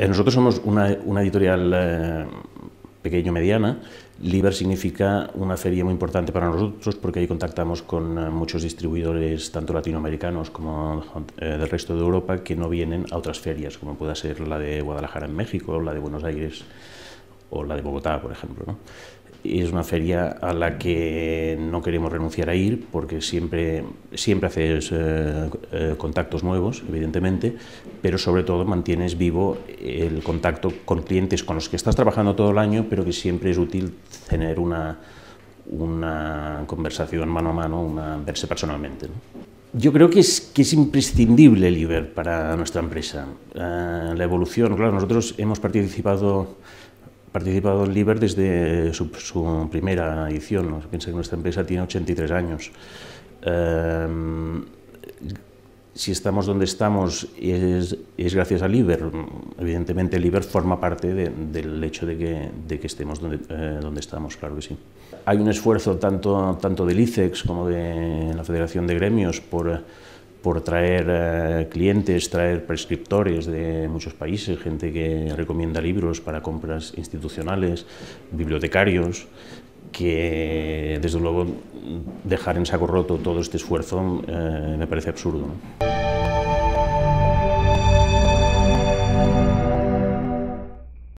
Eh, nosotros somos una, editorial pequeña eh, pequeño-mediana. Liber significa una feria muy importante para nosotros porque ahí contactamos con eh, muchos distribuidores, tanto latinoamericanos como del resto de Europa, que no vienen a otras ferias, como pueda ser la de Guadalajara en México, la de Buenos Aires o la de Bogotá, por ejemplo. ¿no? Es una feria a la que no queremos renunciar a ir porque siempre, siempre haces eh, eh, contactos nuevos, evidentemente, pero sobre todo mantienes vivo el contacto con clientes con los que estás trabajando todo el año, pero que siempre es útil tener una, una conversación mano a mano, una, verse personalmente. Yo creo que es, que es imprescindible el IBER para nuestra empresa. Eh, la evolución, claro, nosotros hemos participado participado en Liber desde su, primera edición. ¿no? Piensa que nuestra empresa tiene 83 años. Em, si estamos donde estamos es, es gracias a Liber. Evidentemente, Liber forma parte del hecho de que, de que estemos donde, eh, donde, estamos, claro que sí. Hay un esfuerzo tanto, tanto del ICEX como de la Federación de Gremios por por traer eh, clientes, traer prescriptores de muchos países, gente que recomienda libros para compras institucionales, bibliotecarios, que desde luego dejar en saco roto todo este esfuerzo eh, me parece absurdo.